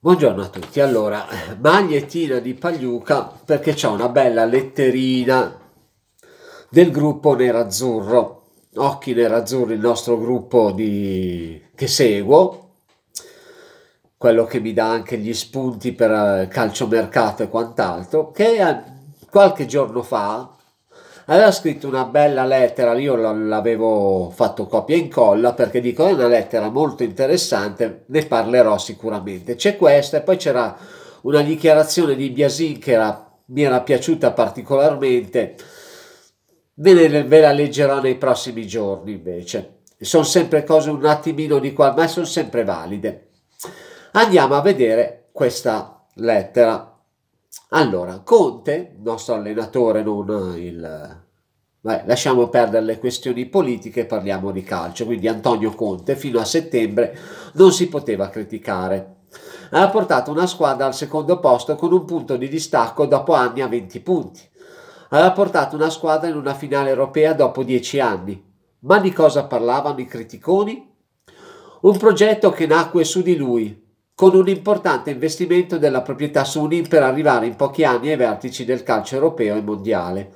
Buongiorno a tutti, allora magliettina di Pagliuca perché c'è una bella letterina del gruppo Nerazzurro, Occhi Nerazzurri, il nostro gruppo di... che seguo, quello che mi dà anche gli spunti per eh, calciomercato e quant'altro, che eh, qualche giorno fa aveva scritto una bella lettera, io l'avevo fatto copia e incolla perché dico è una lettera molto interessante, ne parlerò sicuramente. C'è questa e poi c'era una dichiarazione di Biasin che era, mi era piaciuta particolarmente, ve, ne, ve la leggerò nei prossimi giorni invece. Sono sempre cose un attimino di qua, ma sono sempre valide. Andiamo a vedere questa lettera. Allora, Conte, nostro allenatore, non il... Beh, lasciamo perdere le questioni politiche e parliamo di calcio. Quindi Antonio Conte fino a settembre non si poteva criticare. Ha portato una squadra al secondo posto con un punto di distacco dopo anni a 20 punti. Ha portato una squadra in una finale europea dopo 10 anni. Ma di cosa parlavano i criticoni? Un progetto che nacque su di lui, con un importante investimento della proprietà su Unim per arrivare in pochi anni ai vertici del calcio europeo e mondiale.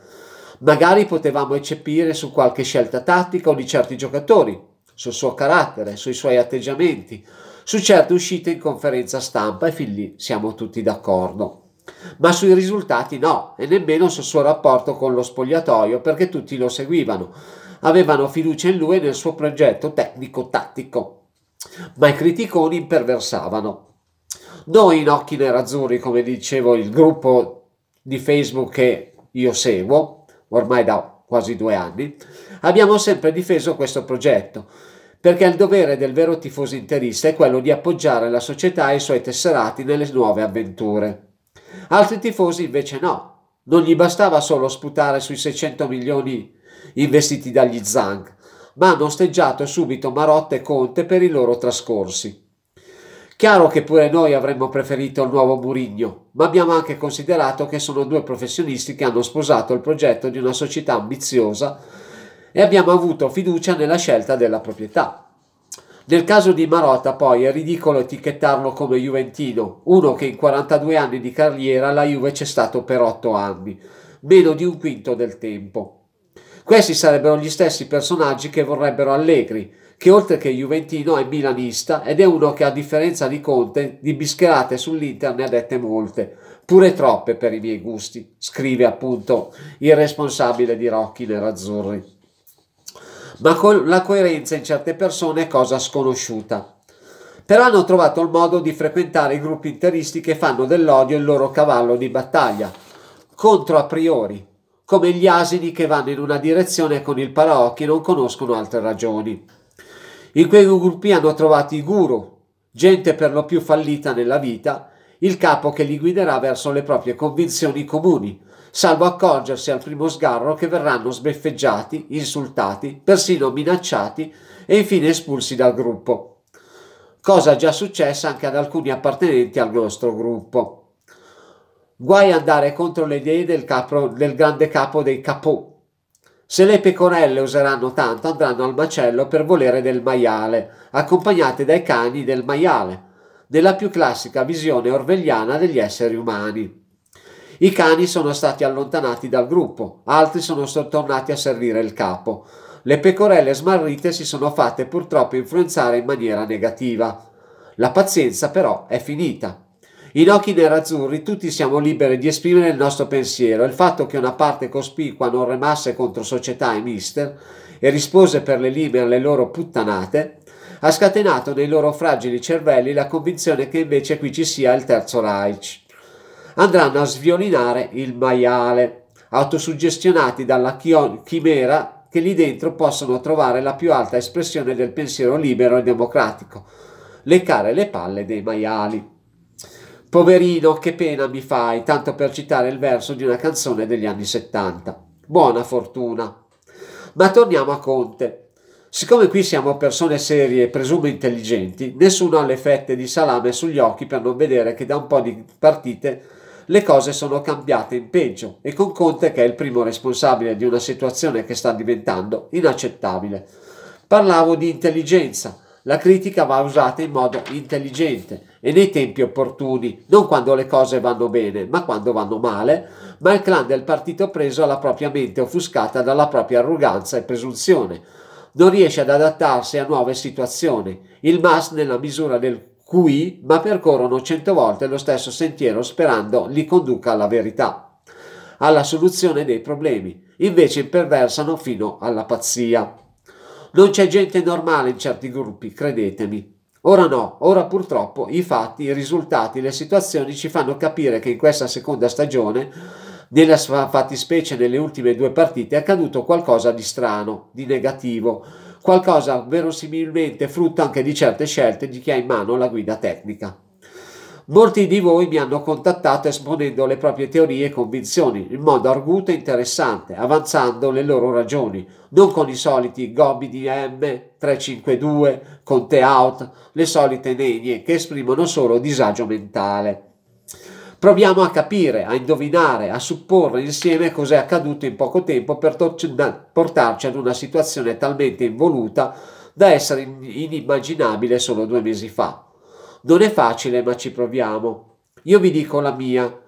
Magari potevamo eccepire su qualche scelta tattica o di certi giocatori, sul suo carattere, sui suoi atteggiamenti, su certe uscite in conferenza stampa e fin lì siamo tutti d'accordo. Ma sui risultati no, e nemmeno sul suo rapporto con lo spogliatoio perché tutti lo seguivano, avevano fiducia in lui e nel suo progetto tecnico-tattico ma i criticoni imperversavano. Noi in Occhi Nerazzurri, come dicevo, il gruppo di Facebook che io seguo, ormai da quasi due anni, abbiamo sempre difeso questo progetto, perché il dovere del vero tifoso interista è quello di appoggiare la società e i suoi tesserati nelle nuove avventure. Altri tifosi invece no, non gli bastava solo sputare sui 600 milioni investiti dagli Zang, ma hanno osteggiato subito Marotta e Conte per i loro trascorsi. Chiaro che pure noi avremmo preferito il nuovo Murigno, ma abbiamo anche considerato che sono due professionisti che hanno sposato il progetto di una società ambiziosa e abbiamo avuto fiducia nella scelta della proprietà. Nel caso di Marotta poi è ridicolo etichettarlo come Juventino, uno che in 42 anni di carriera la Juve c'è stato per 8 anni, meno di un quinto del tempo. Questi sarebbero gli stessi personaggi che vorrebbero Allegri, che oltre che juventino è milanista ed è uno che a differenza di Conte di bischerate sull'Inter ne ha dette molte, pure troppe per i miei gusti, scrive appunto il responsabile di Rocchi Nerazzurri. Ma con la coerenza in certe persone è cosa sconosciuta. Però hanno trovato il modo di frequentare i gruppi interisti che fanno dell'odio il loro cavallo di battaglia, contro a priori, come gli asini che vanno in una direzione con il paraocchi non conoscono altre ragioni. In quei gruppi hanno trovato i guru, gente per lo più fallita nella vita, il capo che li guiderà verso le proprie convinzioni comuni, salvo accorgersi al primo sgarro che verranno sbeffeggiati, insultati, persino minacciati e infine espulsi dal gruppo. Cosa già successa anche ad alcuni appartenenti al nostro gruppo. Guai andare contro le idee del, capro, del grande capo dei capò. Se le pecorelle useranno tanto andranno al macello per volere del maiale, accompagnate dai cani del maiale, nella più classica visione orvegliana degli esseri umani. I cani sono stati allontanati dal gruppo, altri sono tornati a servire il capo. Le pecorelle smarrite si sono fatte purtroppo influenzare in maniera negativa. La pazienza però è finita. In occhi nerazzurri tutti siamo liberi di esprimere il nostro pensiero. Il fatto che una parte cospicua non remasse contro società e mister e rispose per le libere alle loro puttanate ha scatenato nei loro fragili cervelli la convinzione che invece qui ci sia il Terzo Reich. Andranno a sviolinare il maiale, autosuggestionati dalla chimera che lì dentro possono trovare la più alta espressione del pensiero libero e democratico, leccare le palle dei maiali. Poverino, che pena mi fai, tanto per citare il verso di una canzone degli anni 70. Buona fortuna. Ma torniamo a Conte. Siccome qui siamo persone serie e presume intelligenti, nessuno ha le fette di salame sugli occhi per non vedere che da un po' di partite le cose sono cambiate in peggio e con Conte che è il primo responsabile di una situazione che sta diventando inaccettabile. Parlavo di intelligenza, la critica va usata in modo intelligente e nei tempi opportuni, non quando le cose vanno bene, ma quando vanno male, ma il clan del partito preso ha la propria mente offuscata dalla propria arroganza e presunzione. Non riesce ad adattarsi a nuove situazioni. Il MAS, nella misura del cui, ma percorrono cento volte lo stesso sentiero sperando li conduca alla verità, alla soluzione dei problemi, invece imperversano fino alla pazzia. Non c'è gente normale in certi gruppi, credetemi. Ora no, ora purtroppo i fatti, i risultati, le situazioni ci fanno capire che in questa seconda stagione, nella fattispecie nelle ultime due partite, è accaduto qualcosa di strano, di negativo, qualcosa verosimilmente frutto anche di certe scelte di chi ha in mano la guida tecnica molti di voi mi hanno contattato esponendo le proprie teorie e convinzioni in modo arguto e interessante, avanzando le loro ragioni, non con i soliti gobbi di M352, Conte out, le solite negne che esprimono solo disagio mentale. Proviamo a capire, a indovinare, a supporre insieme cos'è accaduto in poco tempo per portarci ad una situazione talmente involuta da essere inimmaginabile solo due mesi fa. Non è facile, ma ci proviamo. Io vi dico la mia.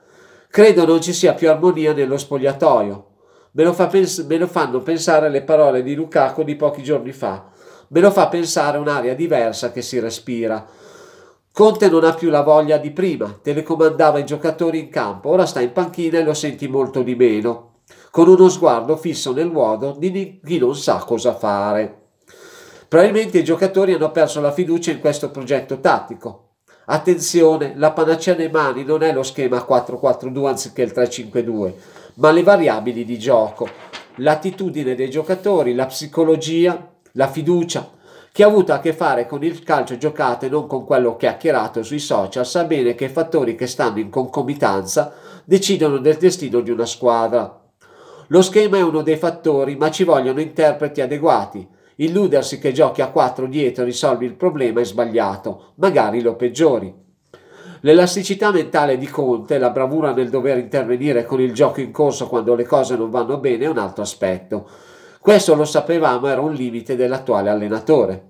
Credo non ci sia più armonia nello spogliatoio. Me lo, fa pens- me lo fanno pensare le parole di Lukaku di pochi giorni fa. Me lo fa pensare un'aria diversa che si respira. Conte non ha più la voglia di prima, telecomandava i giocatori in campo, ora sta in panchina e lo senti molto di meno, con uno sguardo fisso nel vuoto di chi non sa cosa fare. Probabilmente i giocatori hanno perso la fiducia in questo progetto tattico. Attenzione, la panacea nei mani non è lo schema 4-4-2 anziché il 3-5-2, ma le variabili di gioco, l'attitudine dei giocatori, la psicologia, la fiducia. Chi ha avuto a che fare con il calcio giocato e non con quello chiacchierato sui social sa bene che i fattori che stanno in concomitanza decidono del destino di una squadra. Lo schema è uno dei fattori, ma ci vogliono interpreti adeguati, Illudersi che giochi a 4 dietro e risolvi il problema è sbagliato, magari lo peggiori. L'elasticità mentale di Conte la bravura nel dover intervenire con il gioco in corso quando le cose non vanno bene è un altro aspetto. Questo lo sapevamo era un limite dell'attuale allenatore.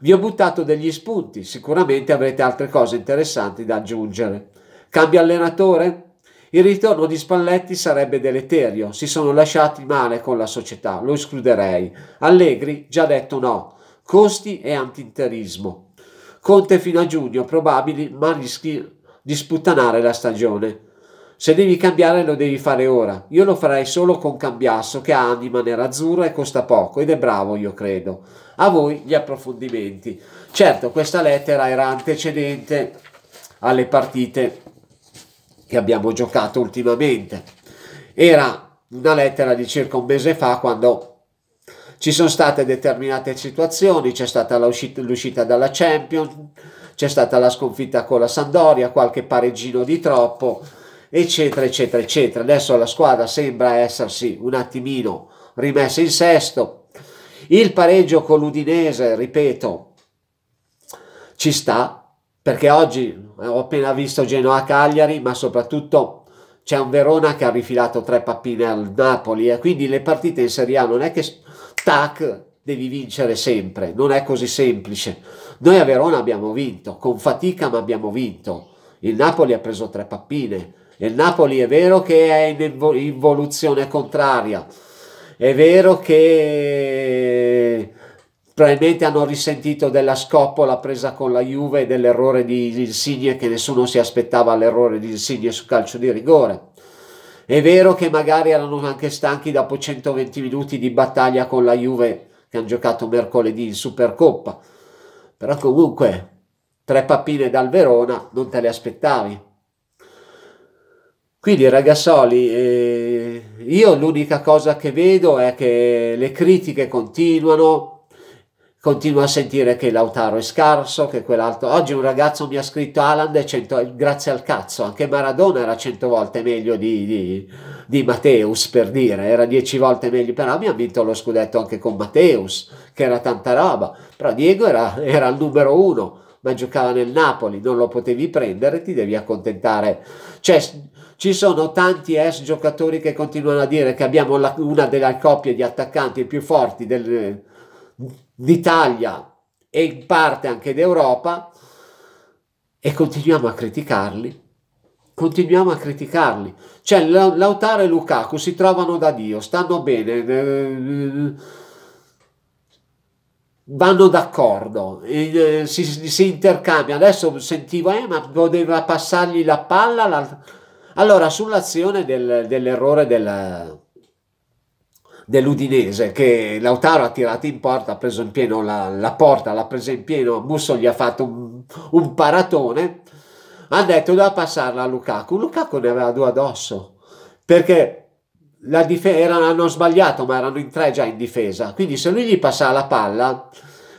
Vi ho buttato degli spunti, sicuramente avrete altre cose interessanti da aggiungere. Cambia allenatore? Il ritorno di Spalletti sarebbe deleterio, si sono lasciati male con la società, lo escluderei. Allegri già detto no, costi e antinterismo. Conte fino a giugno, probabili, ma rischi di sputtanare la stagione. Se devi cambiare lo devi fare ora. Io lo farei solo con Cambiasso che ha anima nerazzurra e costa poco ed è bravo, io credo. A voi gli approfondimenti. Certo, questa lettera era antecedente alle partite che abbiamo giocato ultimamente. Era una lettera di circa un mese fa quando ci sono state determinate situazioni, c'è stata l'uscita dalla Champions, c'è stata la sconfitta con la Sandoria, qualche pareggino di troppo, eccetera, eccetera, eccetera. Adesso la squadra sembra essersi un attimino rimessa in sesto. Il pareggio con l'Udinese, ripeto, ci sta, perché oggi eh, ho appena visto Genoa Cagliari, ma soprattutto c'è un Verona che ha rifilato tre pappine al Napoli e eh. quindi le partite in Serie A non è che tac devi vincere sempre, non è così semplice. Noi a Verona abbiamo vinto, con fatica ma abbiamo vinto. Il Napoli ha preso tre pappine e il Napoli è vero che è in evoluzione contraria. È vero che probabilmente hanno risentito della scoppola presa con la Juve e dell'errore di Insigne che nessuno si aspettava l'errore di Insigne su calcio di rigore. È vero che magari erano anche stanchi dopo 120 minuti di battaglia con la Juve che hanno giocato mercoledì in Supercoppa, però comunque tre pappine dal Verona non te le aspettavi. Quindi ragazzoli, eh, io l'unica cosa che vedo è che le critiche continuano, continuo a sentire che Lautaro è scarso, che quell'altro... Oggi un ragazzo mi ha scritto Alan è cento... grazie al cazzo, anche Maradona era cento volte meglio di, di, di Mateus, per dire, era dieci volte meglio, però mi ha vinto lo scudetto anche con Matteus, che era tanta roba, però Diego era, era il numero uno, ma giocava nel Napoli, non lo potevi prendere, ti devi accontentare. Cioè, ci sono tanti ex giocatori che continuano a dire che abbiamo la, una delle coppie di attaccanti più forti del d'Italia e in parte anche d'Europa e continuiamo a criticarli. Continuiamo a criticarli. Cioè Lautaro e Lukaku si trovano da Dio, stanno bene, eh, eh, vanno d'accordo, eh, si, si intercambia. Adesso sentivo, eh, ma doveva passargli la palla. La... Allora, sull'azione del, dell'errore del dell'Udinese che Lautaro ha tirato in porta, ha preso in pieno la, la porta, l'ha presa in pieno, Musso gli ha fatto un, un paratone, ha detto doveva passarla a Lukaku, Lukaku ne aveva due addosso, perché la erano, hanno sbagliato ma erano in tre già in difesa, quindi se lui gli passava la palla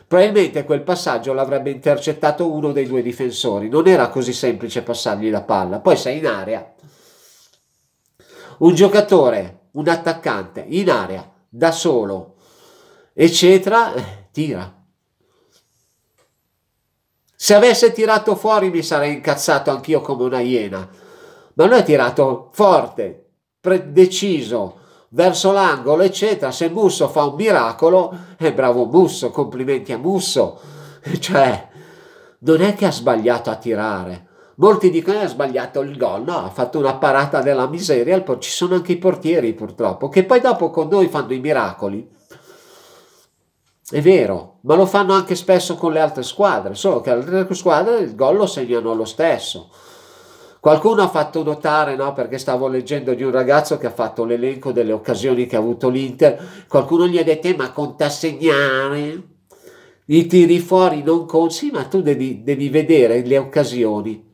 probabilmente quel passaggio l'avrebbe intercettato uno dei due difensori, non era così semplice passargli la palla, poi sei in area. Un giocatore un attaccante in area da solo, eccetera, tira. Se avesse tirato fuori mi sarei incazzato anch'io come una iena, ma lui ha tirato forte, deciso, verso l'angolo, eccetera. Se Musso fa un miracolo, è eh, bravo Musso, complimenti a Musso. Cioè, non è che ha sbagliato a tirare, Molti dicono che eh, ha sbagliato il gol, no, ha fatto una parata della miseria, ci sono anche i portieri purtroppo, che poi dopo con noi fanno i miracoli. È vero, ma lo fanno anche spesso con le altre squadre, solo che le altre squadre il gol lo segnano lo stesso. Qualcuno ha fatto notare, no, perché stavo leggendo di un ragazzo che ha fatto l'elenco delle occasioni che ha avuto l'Inter, qualcuno gli ha detto, eh, ma conta segnare, i tiri fuori non con, sì, ma tu devi, devi vedere le occasioni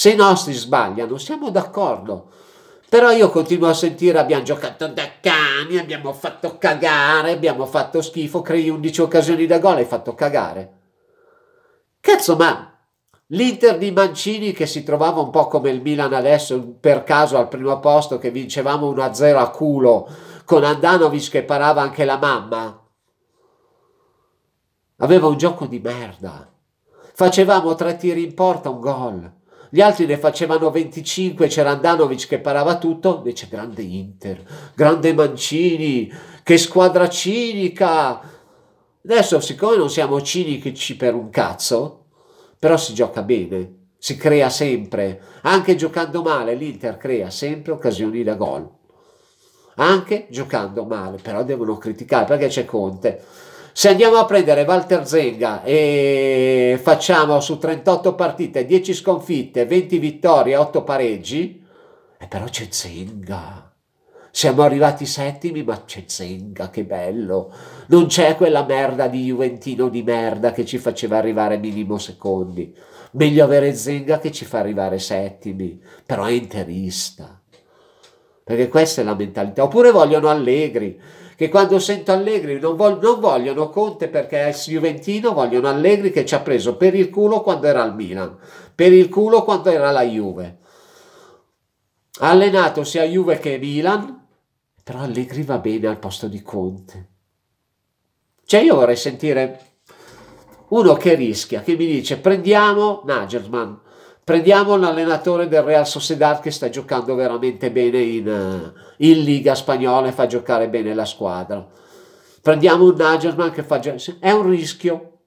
se i nostri sbagliano, siamo d'accordo. Però io continuo a sentire abbiamo giocato da cani, abbiamo fatto cagare, abbiamo fatto schifo, crei 11 occasioni da gol, e hai fatto cagare. Cazzo, ma l'Inter di Mancini che si trovava un po' come il Milan adesso, per caso al primo posto, che vincevamo 1-0 a culo, con Andanovic che parava anche la mamma, aveva un gioco di merda. Facevamo tre tiri in porta, un gol gli altri ne facevano 25, c'era Andanovic che parava tutto, invece grande Inter, grande Mancini, che squadra cinica. Adesso siccome non siamo cinici per un cazzo, però si gioca bene, si crea sempre, anche giocando male l'Inter crea sempre occasioni da gol, anche giocando male, però devono criticare perché c'è Conte se andiamo a prendere Walter Zenga e facciamo su 38 partite 10 sconfitte, 20 vittorie, 8 pareggi, e eh, però c'è Zenga. Siamo arrivati settimi, ma c'è Zenga, che bello. Non c'è quella merda di Juventino di merda che ci faceva arrivare minimo secondi. Meglio avere Zenga che ci fa arrivare settimi, però è interista. Perché questa è la mentalità. Oppure vogliono Allegri che quando sento Allegri non, vog non vogliono Conte perché è il Juventino, vogliono Allegri che ci ha preso per il culo quando era al Milan, per il culo quando era la Juve. Ha allenato sia Juve che Milan, però Allegri va bene al posto di Conte. Cioè io vorrei sentire uno che rischia, che mi dice prendiamo Nagerman, prendiamo l'allenatore del Real Sociedad che sta giocando veramente bene in... Eh, in Liga Spagnola e fa giocare bene la squadra. Prendiamo un Nagelsmann che fa giocare... È un rischio.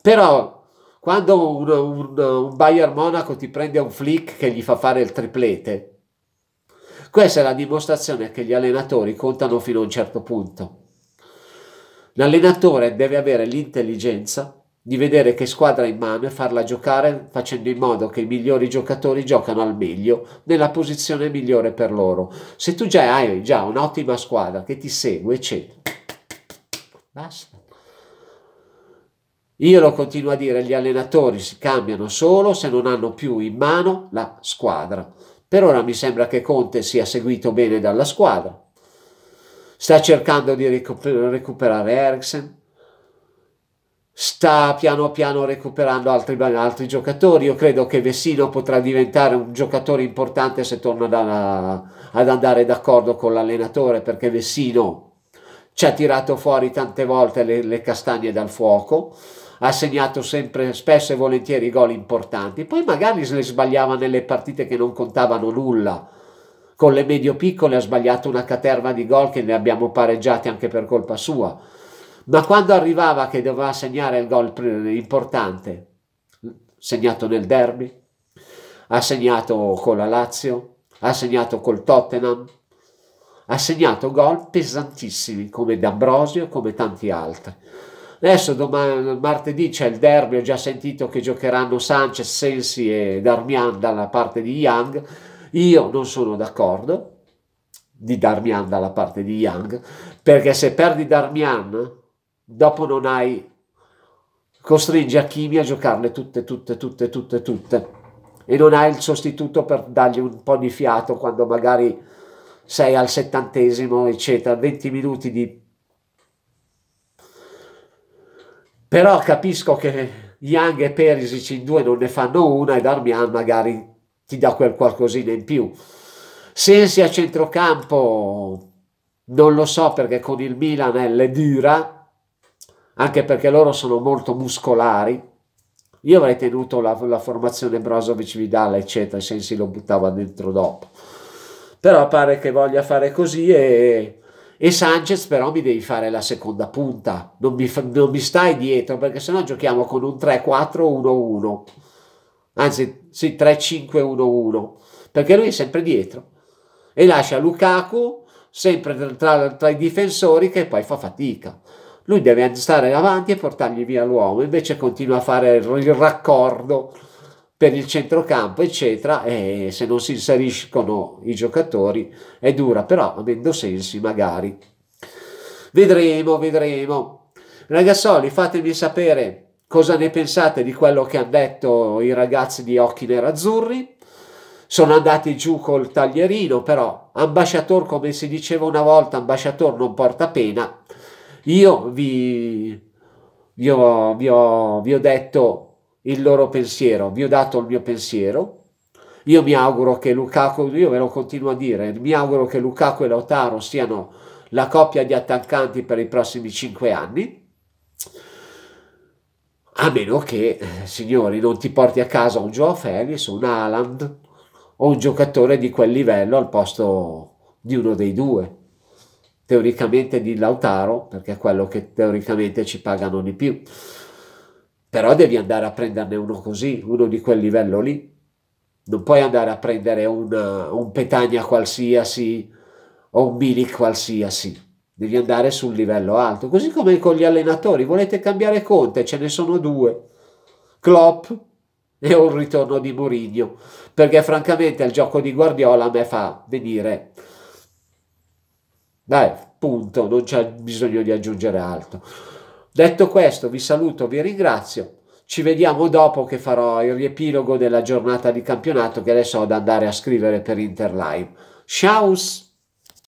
Però quando un, un, un Bayern Monaco ti prende un flick che gli fa fare il triplete, questa è la dimostrazione che gli allenatori contano fino a un certo punto. L'allenatore deve avere l'intelligenza di vedere che squadra in mano e farla giocare facendo in modo che i migliori giocatori giocano al meglio nella posizione migliore per loro. Se tu già hai già un'ottima squadra che ti segue, eccetera, basta. Io lo continuo a dire, gli allenatori si cambiano solo se non hanno più in mano la squadra. Per ora mi sembra che Conte sia seguito bene dalla squadra. Sta cercando di recuperare Eriksen, sta piano piano recuperando altri, altri giocatori. Io credo che Vessino potrà diventare un giocatore importante se torna da, ad andare d'accordo con l'allenatore, perché Vessino ci ha tirato fuori tante volte le, le castagne dal fuoco ha segnato sempre spesso e volentieri gol importanti, poi magari se le sbagliava nelle partite che non contavano nulla. Con le medio piccole ha sbagliato una caterva di gol che ne abbiamo pareggiati anche per colpa sua ma quando arrivava che doveva segnare il gol importante, segnato nel derby, ha segnato con la Lazio, ha segnato col Tottenham, ha segnato gol pesantissimi come D'Ambrosio e come tanti altri. Adesso domani, martedì c'è il derby, ho già sentito che giocheranno Sanchez, Sensi e Darmian dalla parte di Young. Io non sono d'accordo di Darmian dalla parte di Young, perché se perdi Darmian dopo non hai costringe Hakimi a giocarle tutte, tutte, tutte, tutte, tutte e non hai il sostituto per dargli un po' di fiato quando magari sei al settantesimo, eccetera, 20 minuti di... Però capisco che Young e Perisic in due non ne fanno una e Darmian magari ti dà quel qualcosina in più. Sensi a centrocampo, non lo so perché con il Milan è le dura, anche perché loro sono molto muscolari. Io avrei tenuto la, la formazione Brozovic-Vidal, eccetera, i sensi lo buttava dentro dopo. Però pare che voglia fare così e, e Sanchez però mi devi fare la seconda punta, non mi, non mi stai dietro perché sennò giochiamo con un 3-4-1-1, anzi sì 3-5-1-1, perché lui è sempre dietro e lascia Lukaku sempre tra, tra i difensori che poi fa fatica lui deve stare avanti e portargli via l'uomo, invece continua a fare il raccordo per il centrocampo, eccetera, e se non si inseriscono i giocatori è dura, però avendo sensi magari. Vedremo, vedremo. Ragazzoli, fatemi sapere cosa ne pensate di quello che hanno detto i ragazzi di Occhi Nerazzurri. Sono andati giù col taglierino, però ambasciatore, come si diceva una volta, ambasciatore non porta pena io vi, vi, ho, vi, ho, vi ho detto il loro pensiero, vi ho dato il mio pensiero. Io mi auguro che Lukaku, io ve lo continuo a dire, mi auguro che Lukaku e Lautaro siano la coppia di attaccanti per i prossimi cinque anni. A meno che, eh, signori, non ti porti a casa un Joe Felix, un Haaland o un giocatore di quel livello al posto di uno dei due teoricamente di Lautaro, perché è quello che teoricamente ci pagano di più. Però devi andare a prenderne uno così, uno di quel livello lì. Non puoi andare a prendere un, eh, un Petagna qualsiasi o un Milik qualsiasi. Devi andare sul livello alto. Così come con gli allenatori. Volete cambiare Conte? Ce ne sono due. Klopp e un ritorno di Mourinho. Perché francamente il gioco di Guardiola a me fa venire dai, punto, non c'è bisogno di aggiungere altro. Detto questo, vi saluto, vi ringrazio. Ci vediamo dopo che farò il riepilogo della giornata di campionato che adesso ho da andare a scrivere per Interline. Ciao!